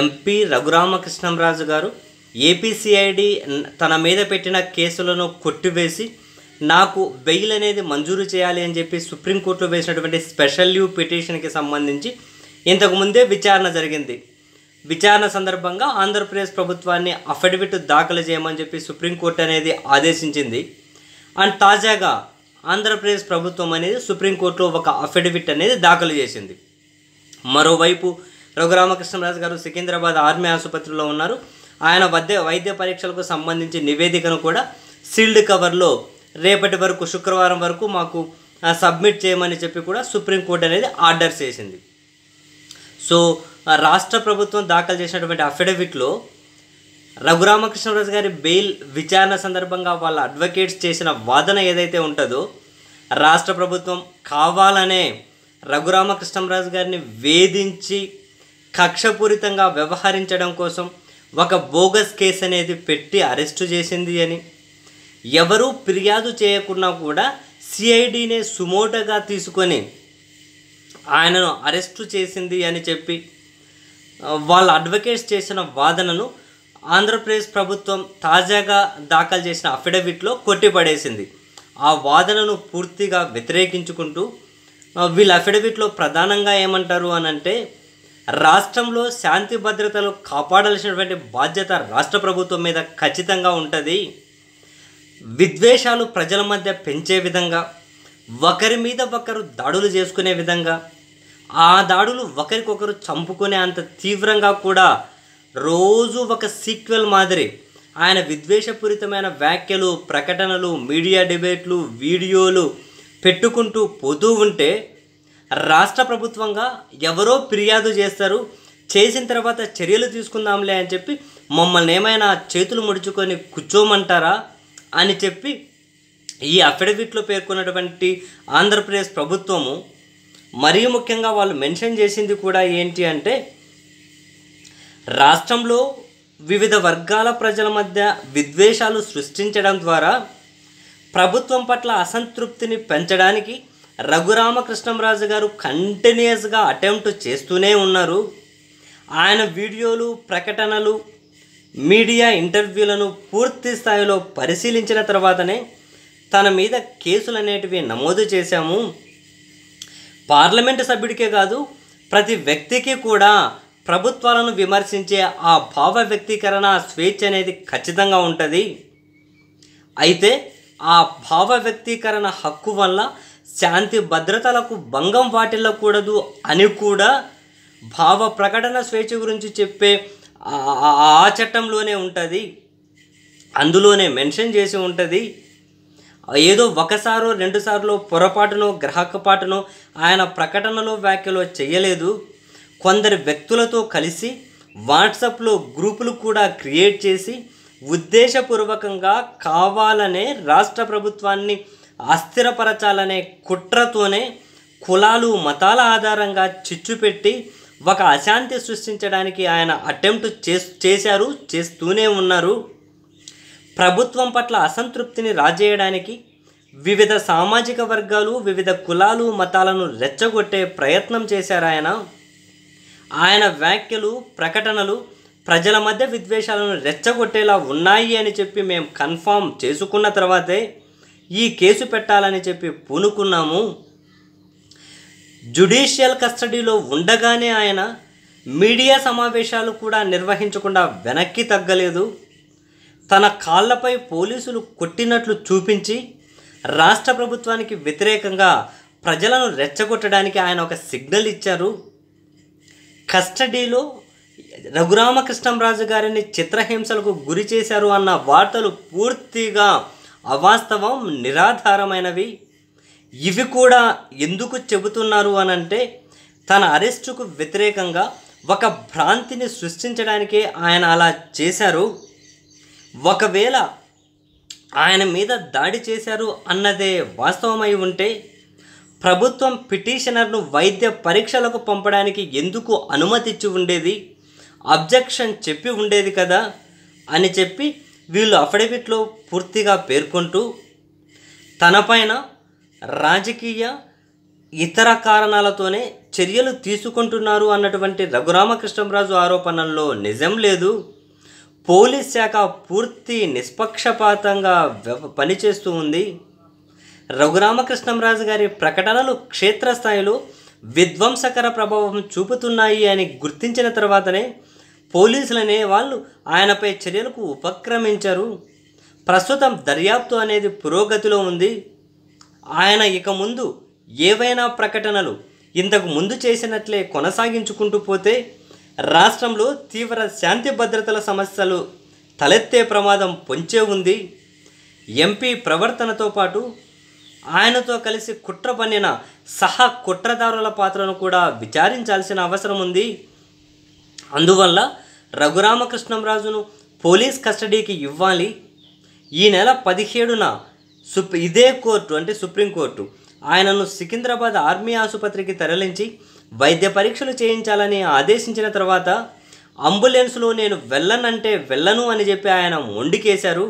MP Raghurama Krishnam Raju గారు ఏపీసీఐడి తన మీద పెట్టిన కేసులను కొట్టివేసి నాకు బెయిల్ అనేది మంజూరు చేయాలి అని చెప్పి సుప్రీంకోర్టులో వేసినటువంటి స్పెషల్ లీవ్ పిటిషన్కి సంబంధించి ఇంతకుముందే విచారణ జరిగింది విచారణ సందర్భంగా ఆంధ్రప్రదేశ్ ప్రభుత్వాన్ని అఫిడవిట్ దాఖలు చేయమని చెప్పి సుప్రీంకోర్టు అనేది ఆదేశించింది అండ్ తాజాగా ఆంధ్రప్రదేశ్ ప్రభుత్వం అనేది సుప్రీంకోర్టులో ఒక అఫిడవిట్ అనేది దాఖలు చేసింది మరోవైపు రఘురామకృష్ణరాజు గారు సికింద్రాబాద్ ఆర్మీ ఆసుపత్రిలో ఉన్నారు ఆయన వద్ద వైద్య పరీక్షలకు సంబంధించి నివేదికను కూడా సీల్డ్ కవర్లో రేపటి వరకు శుక్రవారం వరకు మాకు సబ్మిట్ చేయమని చెప్పి కూడా సుప్రీంకోర్టు అనేది ఆర్డర్ చేసింది సో రాష్ట్ర ప్రభుత్వం దాఖలు చేసినటువంటి అఫిడవిట్లో రఘురామకృష్ణరాజు గారి బెయిల్ విచారణ సందర్భంగా వాళ్ళ అడ్వకేట్స్ చేసిన వాదన ఏదైతే ఉంటుందో రాష్ట్ర ప్రభుత్వం కావాలనే రఘురామకృష్ణరాజు గారిని వేధించి కక్షపూరితంగా వ్యవహరించడం కోసం ఒక బోగస్ కేసు అనేది పెట్టి అరెస్టు చేసింది అని ఎవరూ ఫిర్యాదు చేయకున్నా కూడా సిఐడినే సుమోటగా తీసుకొని ఆయనను అరెస్టు చేసింది అని చెప్పి వాళ్ళ అడ్వకేట్స్ చేసిన వాదనను ఆంధ్రప్రదేశ్ ప్రభుత్వం తాజాగా దాఖలు చేసిన అఫిడవిట్లో కొట్టిపడేసింది ఆ వాదనను పూర్తిగా వ్యతిరేకించుకుంటూ వీళ్ళ అఫిడవిట్లో ప్రధానంగా ఏమంటారు అని అంటే రాష్ట్రంలో శాంతి భద్రతలు కాపాడాల్సినటువంటి బాధ్యత రాష్ట్ర ప్రభుత్వం మీద ఖచ్చితంగా ఉంటుంది విద్వేషాలు ప్రజల మధ్య పెంచే విధంగా ఒకరి మీద ఒకరు దాడులు చేసుకునే విధంగా ఆ దాడులు ఒకరికొకరు చంపుకునే అంత తీవ్రంగా కూడా రోజు ఒక సీక్వెల్ మాదిరి ఆయన విద్వేషపూరితమైన వ్యాఖ్యలు ప్రకటనలు మీడియా డిబేట్లు వీడియోలు పెట్టుకుంటూ పోతూ ఉంటే రాష్ట్ర ప్రభుత్వంగా ఎవరో ఫిర్యాదు చేస్తారు చేసిన తర్వాత చర్యలు తీసుకుందాంలే అని చెప్పి మమ్మల్ని ఏమైనా చేతులు ముడుచుకొని కూర్చోమంటారా అని చెప్పి ఈ అఫిడవిట్లో పేర్కొన్నటువంటి ఆంధ్రప్రదేశ్ ప్రభుత్వము మరీ ముఖ్యంగా వాళ్ళు మెన్షన్ చేసింది కూడా ఏంటి అంటే రాష్ట్రంలో వివిధ వర్గాల ప్రజల మధ్య విద్వేషాలు సృష్టించడం ద్వారా ప్రభుత్వం పట్ల అసంతృప్తిని పెంచడానికి రఘురామకృష్ణంరాజు గారు కంటిన్యూస్గా అటెంప్ట్ చేస్తూనే ఉన్నారు ఆయన వీడియోలు ప్రకటనలు మీడియా ఇంటర్వ్యూలను పూర్తి స్థాయిలో పరిశీలించిన తర్వాతనే తన మీద కేసులు అనేటివి నమోదు చేశాము పార్లమెంటు సభ్యుడికే కాదు ప్రతి వ్యక్తికి కూడా ప్రభుత్వాలను విమర్శించే ఆ భావ వ్యక్తీకరణ స్వేచ్ఛ అనేది ఖచ్చితంగా ఉంటుంది అయితే ఆ భావ వ్యక్తీకరణ హక్కు వల్ల శాంతి భద్రతలకు భంగం వాటిల్లకూడదు అని కూడా భావ ప్రకటన స్వేచ్ఛ గురించి చెప్పే ఆ చట్టంలోనే ఉంటుంది అందులోనే మెన్షన్ చేసి ఉంటుంది ఏదో ఒకసారో రెండుసార్లు పొరపాటునో పాటునో ఆయన ప్రకటనలో వ్యాఖ్యలో చేయలేదు కొందరు వ్యక్తులతో కలిసి వాట్సాప్లో గ్రూపులు కూడా క్రియేట్ చేసి ఉద్దేశపూర్వకంగా కావాలనే రాష్ట్ర ప్రభుత్వాన్ని అస్థిరపరచాలనే కుట్రతోనే కులాలు మతాల ఆధారంగా చిచ్చు పెట్టి ఒక అశాంతి సృష్టించడానికి ఆయన అటెంప్ట్ చే చేశారు చేస్తూనే ఉన్నారు ప్రభుత్వం పట్ల అసంతృప్తిని రాజేయడానికి వివిధ సామాజిక వర్గాలు వివిధ కులాలు మతాలను రెచ్చగొట్టే ప్రయత్నం చేశారు ఆయన ఆయన వ్యాఖ్యలు ప్రకటనలు ప్రజల మధ్య విద్వేషాలను రెచ్చగొట్టేలా ఉన్నాయి అని చెప్పి మేము కన్ఫామ్ చేసుకున్న తర్వాతే ఈ కేసు పెట్టాలని చెప్పి పూనుకున్నాము జుడిషియల్ కస్టడీలో ఉండగానే ఆయన మీడియా సమావేశాలు కూడా నిర్వహించకుండా వెనక్కి తగ్గలేదు తన కాళ్లపై పోలీసులు కొట్టినట్లు చూపించి రాష్ట్ర ప్రభుత్వానికి వ్యతిరేకంగా ప్రజలను రెచ్చగొట్టడానికి ఆయన ఒక సిగ్నల్ ఇచ్చారు కస్టడీలో రఘురామకృష్ణంరాజు గారిని చిత్రహింసలకు గురి చేశారు అన్న వార్తలు పూర్తిగా అవాస్తవం నిరాధారమైనవి ఇవి కూడా ఎందుకు చెబుతున్నారు అనంటే తన అరెస్టుకు వ్యతిరేకంగా ఒక భ్రాంతిని సృష్టించడానికే ఆయన అలా చేశారు ఒకవేళ ఆయన మీద దాడి చేశారు అన్నదే వాస్తవమై ఉంటే ప్రభుత్వం పిటిషనర్ను వైద్య పరీక్షలకు పంపడానికి ఎందుకు అనుమతిచ్చి ఉండేది అబ్జెక్షన్ చెప్పి ఉండేది కదా అని చెప్పి వీళ్ళు అఫిడవిట్లో పూర్తిగా పేర్కొంటూ తనపైన రాజకీయ ఇతర కారణాలతోనే చర్యలు తీసుకుంటున్నారు అన్నటువంటి రఘురామకృష్ణరాజు ఆరోపణల్లో నిజం లేదు పోలీస్ శాఖ పూర్తి నిష్పక్షపాతంగా పనిచేస్తూ ఉంది రఘురామకృష్ణంరాజు గారి ప్రకటనలు క్షేత్రస్థాయిలో విధ్వంసకర ప్రభావం చూపుతున్నాయి అని గుర్తించిన తర్వాతనే పోలీసులు అనేవాళ్ళు ఆయనపై చర్యలకు ఉపక్రమించరు ప్రస్తుతం దర్యాప్తు అనేది పురోగతిలో ఉంది ఆయన ఇక ముందు ఏవైనా ప్రకటనలు ఇంతకు ముందు చేసినట్లే కొనసాగించుకుంటూ పోతే రాష్ట్రంలో తీవ్ర శాంతి భద్రతల సమస్యలు తలెత్తే ప్రమాదం పొంచే ఉంది ఎంపీ ప్రవర్తనతో పాటు ఆయనతో కలిసి కుట్ర పన్నిన సహా కుట్రదారుల పాత్రను కూడా విచారించాల్సిన అవసరం ఉంది అందువల్ల రఘురామకృష్ణంరాజును పోలీస్ కస్టడీకి ఇవ్వాలి ఈ నెల పదిహేడున సుప్ ఇదే కోర్టు అంటే సుప్రీంకోర్టు ఆయనను సికింద్రాబాద్ ఆర్మీ ఆసుపత్రికి తరలించి వైద్య పరీక్షలు చేయించాలని ఆదేశించిన తర్వాత అంబులెన్స్లో నేను వెళ్ళనంటే వెళ్ళను అని చెప్పి ఆయన మొండికేశారు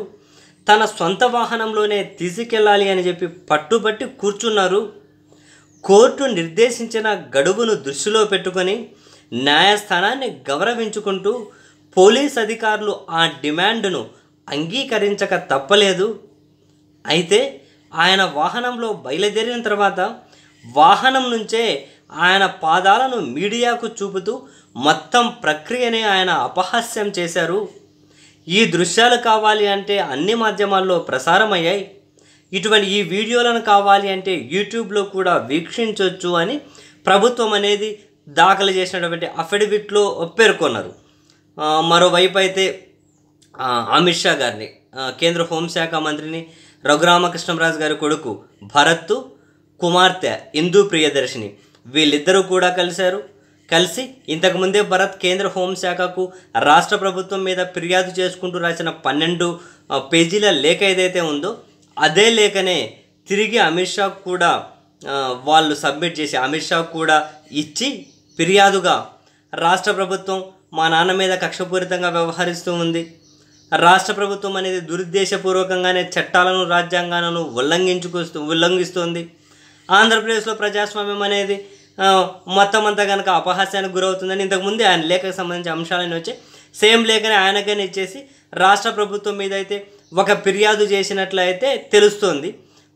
తన సొంత వాహనంలోనే తీసుకెళ్ళాలి అని చెప్పి పట్టుబట్టి కూర్చున్నారు కోర్టు నిర్దేశించిన గడువును దృష్టిలో పెట్టుకొని న్యాయస్థానాన్ని గౌరవించుకుంటూ పోలీస్ అధికారులు ఆ డిమాండ్ను అంగీకరించక తప్పలేదు అయితే ఆయన వాహనంలో బయలుదేరిన తర్వాత వాహనం నుంచే ఆయన పాదాలను మీడియాకు చూపుతూ మొత్తం ప్రక్రియని ఆయన అపహాస్యం చేశారు ఈ దృశ్యాలు కావాలి అంటే అన్ని మాధ్యమాల్లో ప్రసారమయ్యాయి ఇటువంటి ఈ వీడియోలను కావాలి అంటే యూట్యూబ్లో కూడా వీక్షించవచ్చు అని ప్రభుత్వం అనేది దాఖలు చేసినటువంటి అఫిడవిట్లో పేర్కొన్నారు మరోవైపు అయితే అమిత్ షా గారిని కేంద్ర హోంశాఖ మంత్రిని రఘురామకృష్ణరాజు గారి కొడుకు భరత్ కుమార్తె హిందూ ప్రియదర్శిని వీళ్ళిద్దరూ కూడా కలిశారు కలిసి ఇంతకుముందే భరత్ కేంద్ర హోంశాఖకు రాష్ట్ర ప్రభుత్వం మీద ఫిర్యాదు చేసుకుంటూ రాసిన పన్నెండు పేజీల లేఖ ఏదైతే ఉందో అదే లేఖనే తిరిగి అమిత్ షా కూడా వాళ్ళు సబ్మిట్ చేసి అమిత్ షా కూడా ఇచ్చి ఫిర్యాదుగా రాష్ట్ర ప్రభుత్వం మా నాన్న మీద కక్షపూరితంగా వ్యవహరిస్తూ ఉంది రాష్ట్ర ప్రభుత్వం అనేది దురుద్దేశపూర్వకంగానే చట్టాలను రాజ్యాంగాలను ఉల్లంఘించుకొస్తూ ఉల్లంఘిస్తోంది ఆంధ్రప్రదేశ్లో ప్రజాస్వామ్యం అనేది మొత్తం అంతా కనుక అపహాస్యానికి గురవుతుందని ఇంతకుముందే ఆయన లేఖకు సంబంధించిన అంశాలని వచ్చి సేమ్ లేఖని ఆయనకైనా ఇచ్చేసి రాష్ట్ర ప్రభుత్వం మీద అయితే ఒక ఫిర్యాదు చేసినట్లయితే తెలుస్తోంది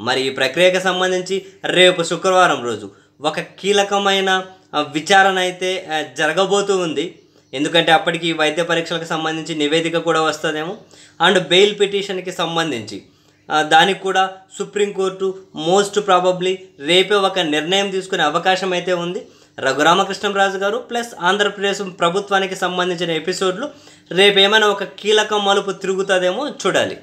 మరి ఈ ప్రక్రియకు సంబంధించి రేపు శుక్రవారం రోజు ఒక కీలకమైన విచారణ అయితే జరగబోతూ ఉంది ఎందుకంటే అప్పటికి వైద్య పరీక్షలకు సంబంధించి నివేదిక కూడా వస్తుందేమో అండ్ బెయిల్ పిటిషన్కి సంబంధించి దానికి కూడా సుప్రీంకోర్టు మోస్ట్ ప్రాబబ్లీ రేపే ఒక నిర్ణయం తీసుకునే అవకాశం అయితే ఉంది రఘురామకృష్ణరాజు గారు ప్లస్ ఆంధ్రప్రదేశ్ ప్రభుత్వానికి సంబంధించిన ఎపిసోడ్లు రేపేమైనా ఒక కీలక మలుపు తిరుగుతుందేమో చూడాలి